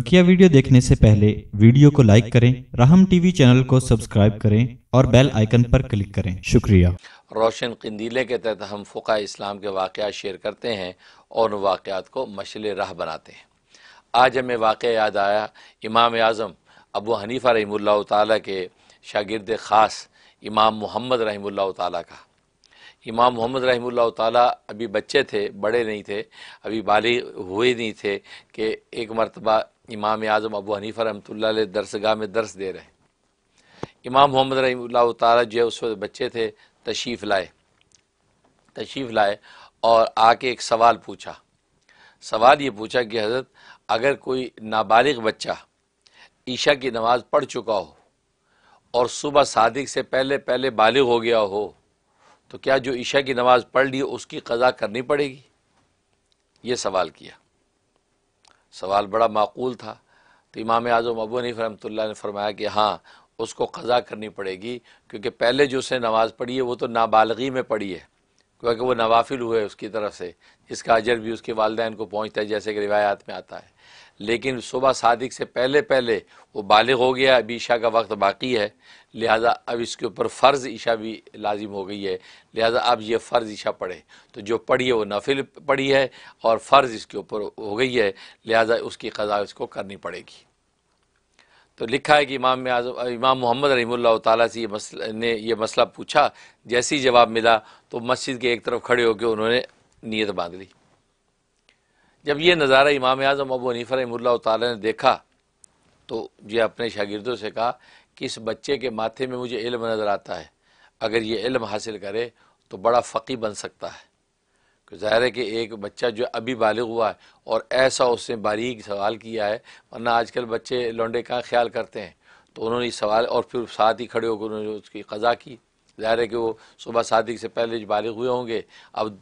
बकिया वीडियो देखने से पहले वीडियो को लाइक करें राहम टीवी चैनल को सब्सक्राइब करें और बेल आइकन पर क्लिक करें शुक्रिया रोशन कंदीले के तहत हम फ़ुका इस्लाम के वाक़ात शेयर करते हैं और उन वाक़ात को मशल राह बनाते हैं आज हमें वाक़ याद आया इमाम आज़म अबू हनीफ़ा रही ताली के शागिर्द ख़ास इमाम मोहम्मद रही ताली का इमाम मोहम्मद रही ताला अभी बच्चे थे बड़े नहीं थे अभी बाली हुए नहीं थे कि एक मरतबा इमाम आज़म अबू हनीफ़ा रहमत दरसगाह में दर्स दे रहे इमाम मोहम्मद रही तारा जो है उस वक्त बच्चे थे तशीफ़ लाए तशीफ लाए और आके एक सवाल पूछा सवाल ये पूछा कि हज़रत अगर कोई नाबालिग बच्चा ईशा की नमाज़ पढ़ चुका हो और सुबह सादिक से पहले पहले बालिग हो गया हो तो क्या जो ईशा की नमाज़ पढ़ ली उसकी कज़ा करनी पड़ेगी ये सवाल किया सवाल बड़ा माकूल था तो इमाम आज़म अबू हनीफ रमत ने फरमाया कि हाँ उसको कज़ा करनी पड़ेगी क्योंकि पहले जो उसने नमाज़ पढ़ी है वो तो नाबालगी में पढ़ी है क्योंकि वो नवाफिल हुए उसकी तरफ से इसका अजर भी उसके वालदेन को पहुँचता है जैसे कि रिवायात में आता है लेकिन सुबह सादिक से पहले पहले वो बालग हो गया अभी ईशा का वक्त बाकी है लिहाजा अब इसके ऊपर फ़र्ज़ ईशा भी लाजिम हो गई है लिहाजा अब ये फ़र्ज़ ईशा पढ़े तो जो पढ़ी है वो नफिल पढ़ी है और फ़र्ज़ इसके ऊपर हो गई है लिहाजा उसकी कज़ा इसको करनी पड़ेगी तो लिखा है कि इमाम आजम इमाम मोहम्मद रहीमल्ला ताली से ये मसला ने यह मसला पूछा जैसे ही जवाब मिला तो मस्जिद के एक तरफ खड़े होकर उन्होंने नीयत बांध ली जब ये नज़ारा इमाम आजम अबू हनीफा रहीमल्ला ने देखा तो ये अपने शागिर्दों से कहा कि इस बच्चे के माथे में मुझे इल्म नज़र आता है अगर ये इल्म हासिल करे तो बड़ा फ़की बन सकता है तो ज़ाहिर है कि एक बच्चा जो अभी बालिग हुआ है और ऐसा उसने बारीक सवाल किया है वरना आजकल बच्चे लौंडे का ख्याल करते हैं तो उन्होंने इस सवाल और फिर साथ ही खड़े होकर उन्होंने उसकी कज़ा की ज़ाहिर है कि वो सुबह शादी से पहले जो बालिग हुए होंगे अब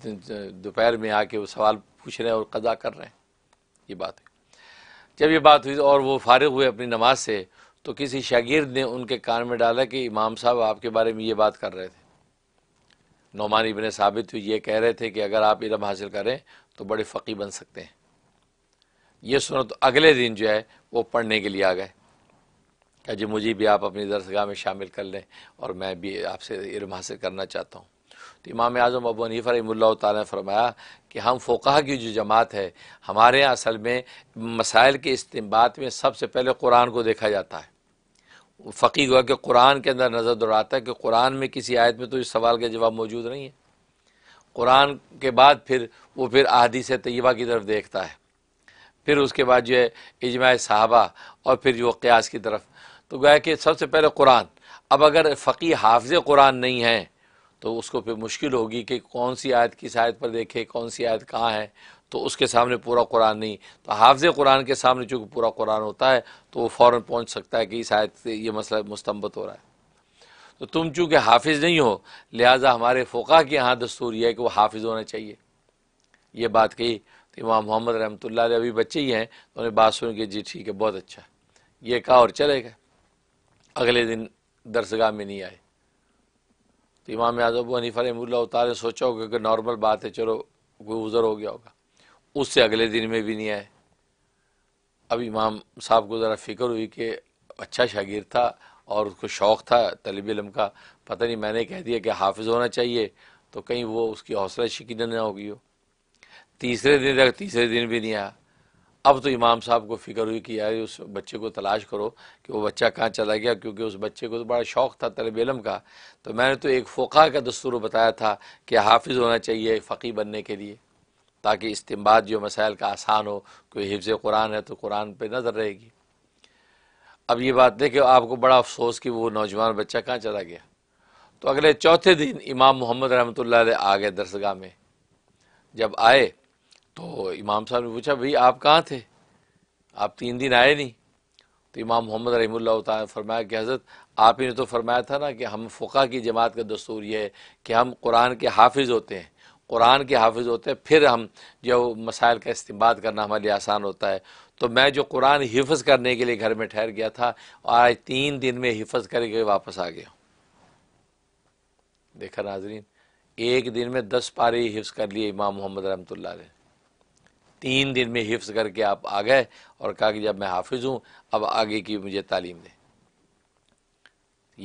दोपहर में आके वो सवाल पूछ रहे हैं और कज़ा कर रहे हैं ये बात है जब ये बात हुई और वो फारग हुए अपनी नमाज से तो किसी शागिर्द ने उनके कान में डाला कि इमाम साहब आपके बारे में ये बात कर रहे थे नौमान इबन साबित तो ये कह रहे थे कि अगर आप इलम हासिल करें तो बड़े फ़कीर बन सकते हैं ये सुनो तो अगले दिन जो है वो पढ़ने के लिए आ गए क्या जी मुझे भी आप अपनी दरसगाह में शामिल कर लें और मैं भी आपसे इलम हासिल करना चाहता हूँ तो इमाम आज़म अबू हनीफ़ा रमल्ला ने फरमाया कि हम फ़ोकह की जो जमात है हमारे यहाँ असल में मसाइल के इस्तेमाल में सबसे पहले कुरान को देखा जाता है फ़की हुआ कि कुरान के अंदर नज़र दौड़ाता है कि कुरान में किसी आयत में तो इस सवाल का जवाब मौजूद नहीं है कुरान के बाद फिर वो फिर आदि से तयबा की तरफ देखता है फिर उसके बाद जो है इजमा साहबा और फिर जो क़्यास की तरफ तो गया कि सबसे पहले कुरान अब अगर फ़की हाफ़ कुरान नहीं है तो उसको फिर मुश्किल होगी कि कौन सी आयत किस आयत पर देखे कौन सी आयत कहाँ है तो उसके सामने पूरा कुरान नहीं तो हाफ़ कुरान के सामने चूँकि पूरा कुरान होता है तो वो फ़ौर पहुँच सकता है कि इस आयत से ये मसला मुस्तम्बत हो रहा है तो तुम चूँकि हाफिज़ नहीं हो लिहाजा हमारे फ़ोका के यहाँ दस्तूर यह है कि वो हाफिज़ होना चाहिए ये बात कही तो इमाम मोहम्मद रहमत अभी बच्चे ही हैं तो उन्हें बात सुन के जी ठीक है बहुत अच्छा ये कहा और चले गए अगले दिन दरसगाह में नहीं आए तो इमाम आजम हनीफा रमोल्ला उतारे सोचा होगा कि नॉर्मल बात है चलो कोई उज़र हो गया होगा उससे अगले दिन में भी नहीं आए अब इमाम साहब को ज़रा फ़िक्र हुई कि अच्छा शागिर था और उसको शौक़ था तलब इलम का पता नहीं मैंने कह दिया कि हाफिज़ होना चाहिए तो कहीं वो उसकी हौसला शिकन ना होगी हो तीसरे दिन तक तीसरे दिन भी नहीं आया अब तो इमाम साहब को फ़िक्र हुई कि यार उस बच्चे को तलाश करो कि वो बच्चा कहाँ चला गया क्योंकि उस बच्चे को तो बड़ा शौक़ था तलब इलम का तो मैंने तो एक फ़ोका का दस्तूर बताया था कि हाफिज़ होना चाहिए फ़की बनने के लिए ताकि इस्तेमाल जो मसाइल का आसान हो कोई हिफ्ज़ कुरान है तो कुरान पर नज़र रहेगी अब ये बात देखे आपको बड़ा अफसोस कि वो नौजवान बच्चा कहाँ चला गया तो अगले चौथे दिन इमाम मोहम्मद रहमत आ गए दरसगाह में जब आए तो इमाम साहब ने पूछा भाई आप कहाँ थे आप तीन दिन आए नहीं तो इमाम मोहम्मद रही फरमाया कि हज़रत आप ही ने तो फरमाया था ना कि हम फ़ुका की जमात का दस्तूर यह है कि हम कुरान के हाफिज़ होते हैं कुरान के हाफिज होते हैं फिर हम जो मसाइल का इस्तेमाल करना हमारे लिए आसान होता है तो मैं जो कुरान हिफ्ज़ करने के लिए घर में ठहर गया था और आज तीन दिन में हिफ्ज़ करके वापस आ गया देखा नाजरीन एक दिन में दस पारे हिफ्ज़ कर लिए इमाम मोहम्मद रमतुल्ला ने तीन दिन में हिफ्ज़ करके आप आ गए और कहा कि जब मैं हाफिज़ हूँ अब आगे की मुझे तालीम दें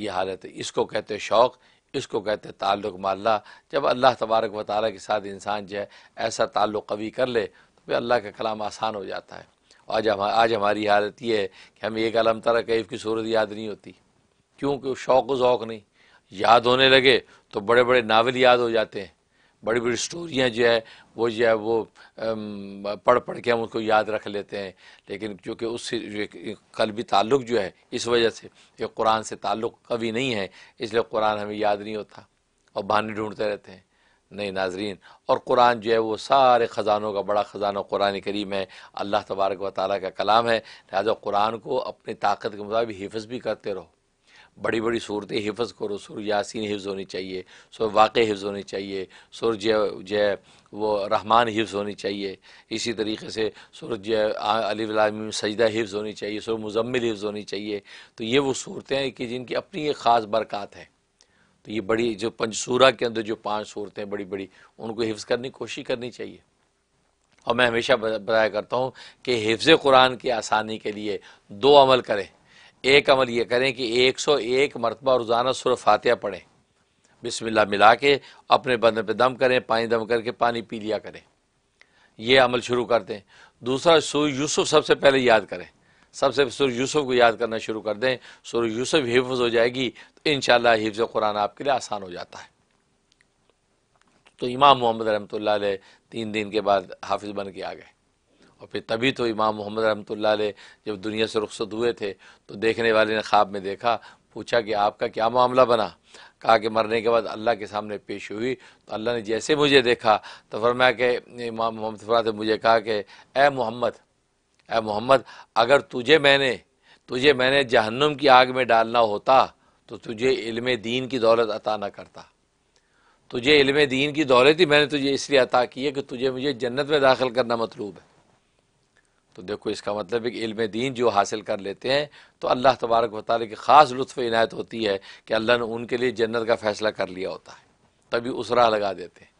ये हालत है इसको कहते हैं शौक़ इसको कहते हैं ताल्लुक़ माल्ला जब अल्लाह तबारक व ताली के साथ इंसान जो है ऐसा ताल्लुक़ कवी कर ले तो फिर अल्लाह का कलाम आसान हो जाता है और आज हम आज हमारी हालत ये है कि हमें एक अलम तरह कैफ की सूरत याद नहीं होती क्योंकि शौक वौक़ नहीं याद होने लगे तो बड़े बड़े नावल याद हो जाते हैं बड़ी बड़ी स्टोरियाँ जो है वो जो है वो पढ़ पढ़ के हम उसको याद रख लेते हैं लेकिन क्योंकि उससे कलबी ताल्लुक जो है इस वजह से ये कुरान से ताल्लुक कभी नहीं है इसलिए कुरान हमें याद नहीं होता और बहाने ढूंढते रहते हैं नए नाजरीन और कुरान जो है वो सारे ख़जानों का बड़ा ख़जाना कुरान करीम है अल्लाह तबारक व ताली का कलाम है लिहाजा कुरान को अपनी ताकत के मुताबिक हिफज भी करते रहो बड़ी बड़ी सूरतें हिफ्ज़ करो सुर यासिन हिफ्ज़ होनी चाहिए सुर वाक़ हिफ्ज़ होनी चाहिए सुर जय जय वो रहमान हिफ्ज़ होनी चाहिए इसी तरीके से सुर जय अलीम सजदा हिफ्ज़ होनी चाहिए सुर मुजम्मिल हिफ्ज़ होनी चाहिए तो ये वो सूरतें हैं कि जिनकी अपनी एक ख़ास बरक़ात है तो ये बड़ी जो पंचसूरा के अंदर जो पाँच सूरतें बड़ी बड़ी उनको हिफ्ज़ करने की कोशिश करनी चाहिए और मैं हमेशा बताया करता हूँ कि हिफ्ज़ कुरान की आसानी के लिए दो अमल करें एक अमल ये करें कि एक सौ एक मरतबा रोज़ाना सुर फातह पढ़ें बिसमिल्ला मिला के अपने बंदे पे दम करें पानी दम करके पानी पी लिया करें ये अमल शुरू कर दें दूसरा सुर यूसुफ सबसे पहले याद करें सबसे सुर यूसुफ को याद करना शुरू कर दें सुर यूसुफ हिफ्ज हो जाएगी तो इन हिफ्ज कुरान आपके लिए आसान हो जाता है तो इमाम मोहम्मद रहमत तीन दिन के बाद हाफिज़ बन के आ गए और फिर तभी तो इमाम मोहम्मद रहमतुल्लाह अलैह जब दुनिया से रुखसत हुए थे तो देखने वाले ने ख्वाब में देखा पूछा कि आपका क्या मामला बना कहा कि मरने के बाद अल्लाह के सामने पेश हुई तो अल्लाह ने जैसे मुझे देखा तो फरमाया कि इमाम मोहम्मद फरात तो मुझे कहा कि ए मोहम्मद ए मोहम्मद अगर तुझे मैंने तुझे मैंने जहन्नुम की आग में डालना होता तो तुझे इल्म दीन की दौलत अता ना करता तुझे इल्म दीन की दौलत ही मैंने तुझे इसलिए अता की है कि तुझे मुझे जन्नत में दाखिल करना मतलूब है तो देखो इसका मतलब है कि इल्म दीन जो हासिल कर लेते हैं तो अल्लाह तबारक वाली की ख़ास लुत्फ़ इनायत होती है कि अल्लाह ने उनके लिए जन्नत का फ़ैसला कर लिया होता है तभी उसरा लगा देते हैं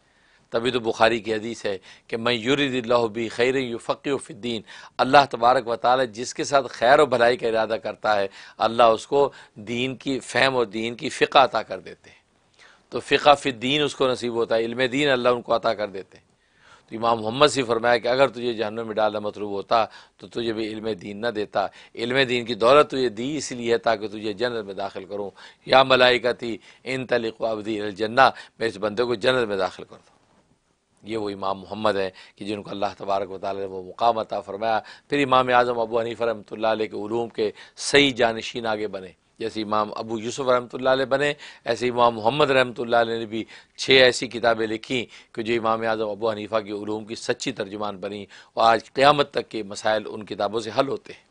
तभी तो बुखारी की हदीस है कि मैं यूरदिल्लाबी खैर फ़कीफ़ीन अल्लाह तबारक वाल जिसके साथ खैर और भलाई का इरादा करता है अल्लाह उसको दीन की फ़हम और दीन की फ़िका अता कर देते हैं तो फ़िका फ़िद्दीन उसको नसीब होता है इल्म दीन अल्लाह उनको अता कर देते हैं तो इमाम मोहम्मद से फरमाया कि अगर तुझे जहनम में डालना मतलूब होता तो तुझे भी इल्म दीन ना देता इल्म दीन की दौलत तुझे दी इसलिए है ताकि तुझे जन्नत में दाखिल करूँ या मलाइका थी इन तलिक अबदी जन्ना मैं इस बंदे को जन्नत में दाखिल कर दूँ ये वो इमाम मोहम्मद है कि जिनको अल्लाह तबारक वाल ने वो मुकाम अता फरमाया फिर इमाम आज़म अबू हनीफ़ रहमत के ूम के सही जानशीन आगे बने जैसे इमाम अबू यूसुफ रहमत बने ऐसे इमाम मोहम्मद रहमत ने भी छः ऐसी किताबें लिखीं कि जो इमाम आजम अबू हनीफ़ा के ूम की सच्ची तर्जुमान बनी और आज क़्यामत तक के मसाइल उन किताबों से हल होते हैं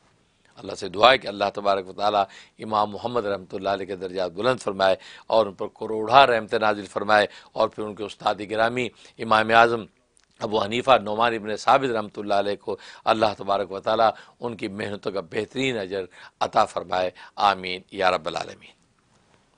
अल्लाह से दुआ है कि अल्लाह तबारक वाली इमाम मोहम्मद रहमत के दर्जा बुलंद फरमाए और उन पर करोड़ा रहमत नाजिल फरमाए और फिर उनके उस्ताद गिरामी इमाम आज़म अबू हनीफ़ा नुमान इबन साबित रमत को अल्लाह तबारक वाली उनकी मेहनतों का बेहतरीन अजर अता फ़रमाए आमीन या रबालमीन